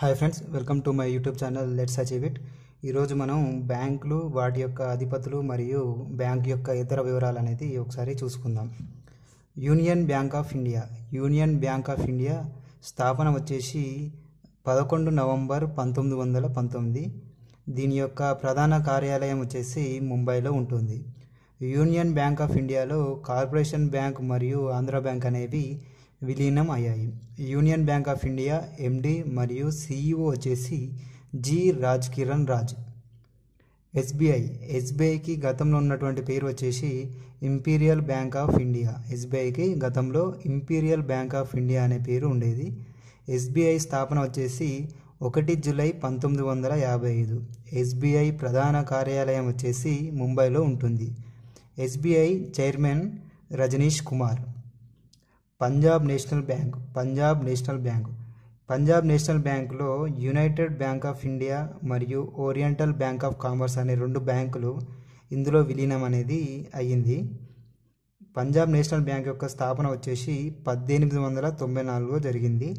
hi friends welcome to my YouTube channel let's achieve it ఈరోజు మనం బ్యాంకులు వాటి యొక్క అధిపతులు మరియు బ్యాంక్ యొక్క ఇతర వివరాలు అనేది ఒకసారి చూసుకుందాం Union Bank of India Union Bank of India స్థాపన వచ్చేసి పదకొండు నవంబర్ పంతొమ్మిది వందల పంతొమ్మిది దీని యొక్క ప్రధాన కార్యాలయం వచ్చేసి ముంబైలో ఉంటుంది యూనియన్ బ్యాంక్ ఆఫ్ ఇండియాలో కార్పొరేషన్ బ్యాంక్ మరియు ఆంధ్ర బ్యాంక్ అనేవి విలీనం అయ్యాయి Union Bank of India MD మరియు సిఇఓ వచ్చేసి జి రాజ్ కిరణ్ రాజ్ ఎస్బీఐ ఎస్బీఐకి గతంలో ఉన్నటువంటి పేరు వచ్చేసి ఇంపీరియల్ బ్యాంక్ ఆఫ్ ఇండియా ఎస్బీఐకి గతంలో ఇంపీరియల్ బ్యాంక్ ఆఫ్ ఇండియా అనే పేరు ఉండేది ఎస్బీఐ స్థాపన వచ్చేసి ఒకటి జూలై పంతొమ్మిది వందల యాభై ఐదు ఎస్బీఐ ప్రధాన కార్యాలయం వచ్చేసి ముంబైలో ఉంటుంది SBI chairman Rajnish Kumar Punjab National Bank Punjab National Bank Punjab National బ్యాంకులో యునైటెడ్ బ్యాంక్ ఆఫ్ ఇండియా మరియు ఓరియంటల్ బ్యాంక్ ఆఫ్ కామర్స్ అనే రెండు బ్యాంకులు ఇందులో విలీనం అనేది అయ్యింది పంజాబ్ నేషనల్ బ్యాంక్ యొక్క స్థాపన వచ్చేసి పద్దెనిమిది వందల తొంభై నాలుగులో జరిగింది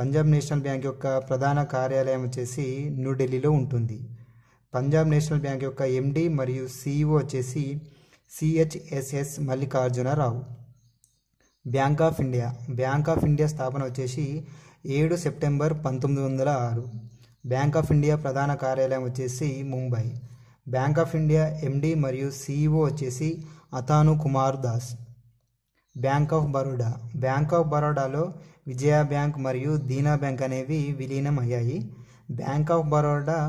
పంజాబ్ నేషనల్ బ్యాంక్ యొక్క ప్రధాన కార్యాలయం వచ్చేసి న్యూఢిల్లీలో ఉంటుంది పంజాబ్ నేషనల్ బ్యాంక్ యొక్క ఎండి మరియు సిఇఓ వచ్చేసి CHSS Mallikarjunarao bank of India bank of India స్థాపన వచ్చేసి ఏడు సెప్టెంబర్ పంతొమ్మిది వందల ఆరు బ్యాంక్ ఆఫ్ ఇండియా ప్రధాన కార్యాలయం వచ్చేసి Mumbai Bank of India MD మరియు సిఇఓ వచ్చేసి Atanu Kumar Das Bank of Baroda Bank of బరోడాలో విజయ బ్యాంక్ మరియు దీనా బ్యాంక్ అనేవి విలీనం అయ్యాయి బ్యాంక్ ఆఫ్ బరోడా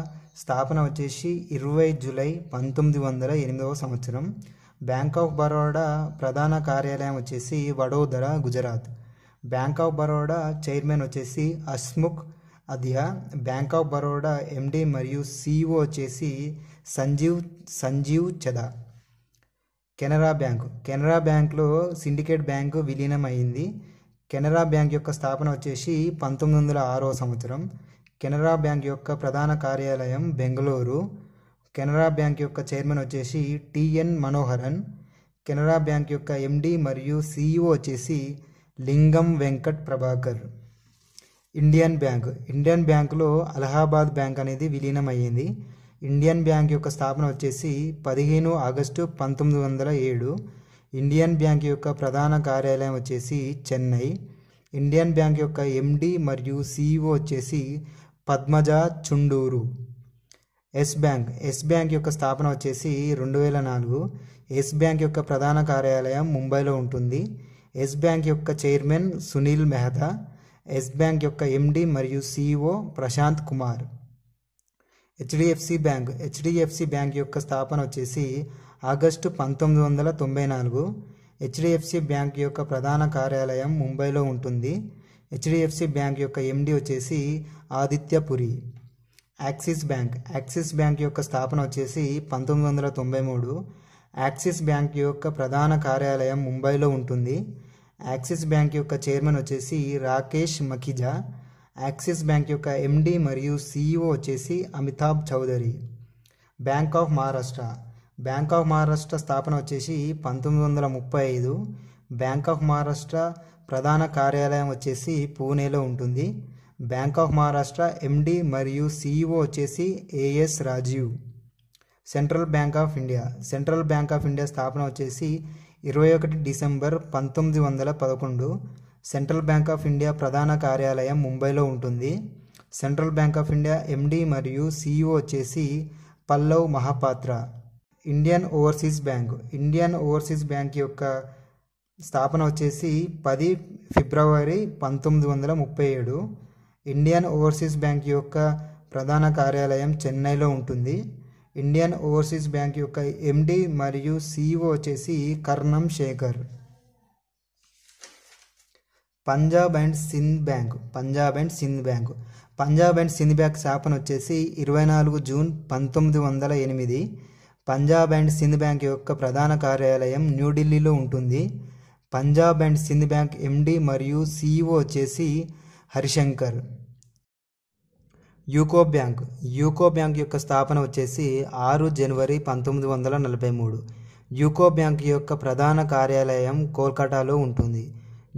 స్థాపన వచ్చేసి ఇరవై జూలై పంతొమ్మిది వందల ఎనిమిదవ సంవత్సరం బ్యాంక్ ఆఫ్ బరోడా ప్రధాన కార్యాలయం వచ్చేసి Vadodara Gujarat Bank of Baroda chairman వచ్చేసి Hasmukh Adhia Bank of Baroda MD మరియు సిఇఓ వచ్చేసి సంజీవ్ సంజీవ్ చదా కెనరా బ్యాంక్ కెనరా బ్యాంక్లో సిండికేట్ బ్యాంకు విలీనం అయింది కెనరా బ్యాంక్ యొక్క స్థాపన వచ్చేసి పంతొమ్మిది వందల ఆరో సంవత్సరం కెనరా బ్యాంక్ యొక్క ప్రధాన కార్యాలయం బెంగళూరు కెనరా బ్యాంక్ యొక్క చైర్మన్ వచ్చేసి టిఎన్ మనోహరన్ కెనరా బ్యాంక్ యొక్క ఎండి మరియు సిఇఓ వచ్చేసి Lingam Venkat Prabhakar Indian Bank Indian బ్యాంకులో అలహాబాద్ బ్యాంక్ అనేది విలీనం అయ్యింది ఇండియన్ బ్యాంక్ యొక్క స్థాపన వచ్చేసి పదిహేను ఆగస్టు పంతొమ్మిది వందల ఏడు ఇండియన్ బ్యాంక్ యొక్క ప్రధాన కార్యాలయం వచ్చేసి చెన్నై ఇండియన్ బ్యాంక్ యొక్క ఎండి మరియు సిఇఓ వచ్చేసి Padmaja Chunduru Yes Bank Yes Bank యొక్క స్థాపన వచ్చేసి రెండు వేల నాలుగు ఎస్ బ్యాంక్ యొక్క ప్రధాన కార్యాలయం ముంబైలో ఉంటుంది ఎస్ బ్యాంక్ యొక్క chairman Sunil Mehta Yes Bank యొక్క ఎండి మరియు CEO Prashant Kumar HDFC Bank HDFC Bank యొక్క స్థాపన వచ్చేసి ఆగస్టు పంతొమ్మిది వందల తొంభై నాలుగు హెచ్డిఎఫ్సి బ్యాంక్ యొక్క ప్రధాన కార్యాలయం ముంబైలో ఉంటుంది హెచ్డిఎఫ్సి బ్యాంక్ యొక్క ఎండి వచ్చేసి Adityapuri Axis bank Axis bank యొక్క స్థాపన వచ్చేసి పంతొమ్మిది వందల తొంభై మూడు యాక్సిస్ బ్యాంక్ యొక్క ప్రధాన కార్యాలయం ముంబైలో ఉంటుంది యాక్సిస్ బ్యాంక్ యొక్క చైర్మన్ వచ్చేసి రాకేష్ మఖిజా యాక్సిస్ బ్యాంక్ యొక్క ఎండి మరియు సిఇఓ వచ్చేసి Amitabh Chaudhary bank of Maharashtra bank of Maharashtra స్థాపన వచ్చేసి పంతొమ్మిది వందల ముప్పై ఐదు బ్యాంక్ ఆఫ్ మహారాష్ట్ర ప్రధాన కార్యాలయం వచ్చేసి పూణేలో ఉంటుంది బ్యాంక్ ఆఫ్ మహారాష్ట్ర ఎండి మరియు సిఇఓ వచ్చేసి A S Rajeev central bank of India central bank of India స్థాపన వచ్చేసి ఇరవై ఒకటి డిసెంబర్ పంతొమ్మిది వందల పదకొండు సెంట్రల్ బ్యాంక్ ఆఫ్ ఇండియా ప్రధాన కార్యాలయం ముంబైలో ఉంటుంది central bank of India MD మరియు సిఇఓ వచ్చేసి Pallav Mohapatra Indian overseas bank Indian overseas bank యొక్క స్థాపన వచ్చేసి పది ఫిబ్రవరి పంతొమ్మిది వందల ముప్పై ఏడు ఇండియన్ ఓవర్సీస్ బ్యాంక్ యొక్క ప్రధాన కార్యాలయం చెన్నైలో ఉంటుంది ఇండియన్ ఓవర్సీస్ బ్యాంక్ యొక్క ఎండి మరియు సిఇఓ వచ్చేసి Karnam Sekhar Punjab and Sindh bank Punjab and Sindh bank Punjab and Sindh bank స్థాపన వచ్చేసి ఇరవై నాలుగు జూన్ పంతొమ్మిది వందల ఎనిమిది పంజాబ్ అండ్ సింధ్ బ్యాంక్ యొక్క ప్రధాన కార్యాలయం న్యూఢిల్లీలో ఉంటుంది Punjab and Sindh bank MD మరియు సిఇఓ వచ్చేసి Harishankar UCO bank UCO bank యొక్క స్థాపన వచ్చేసి ఆరు జనవరి పంతొమ్మిది వందల నలభై మూడు యూకో బ్యాంక్ యొక్క ప్రధాన కార్యాలయం కోల్కతాలో ఉంటుంది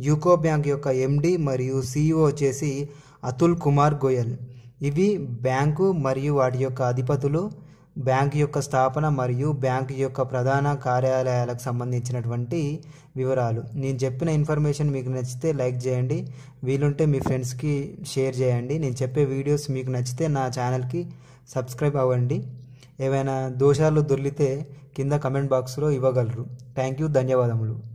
యూకో బ్యాంక్ యొక్క ఎండి మరియు సిఇఓ వచ్చేసి అతుల్ కుమార్ గోయల్ ఇవి బ్యాంకు మరియు వాటి యొక్క అధిపతులు బ్యాంకు యొక్క స్థాపన మరియు బ్యాంకు యొక్క ప్రధాన కార్యాలయాలకు సంబంధించినటువంటి వివరాలు నేను చెప్పిన ఇన్ఫర్మేషన్ మీకు నచ్చితే లైక్ చేయండి వీలుంటే మీ ఫ్రెండ్స్కి షేర్ చేయండి నేను చెప్పే వీడియోస్ మీకు నచ్చితే నా ఛానల్కి సబ్స్క్రైబ్ అవ్వండి ఏవైనా దోషాలు దొర్లితే కింద కమెంట్ బాక్స్లో ఇవ్వగలరు థ్యాంక్ యూ ధన్యవాదములు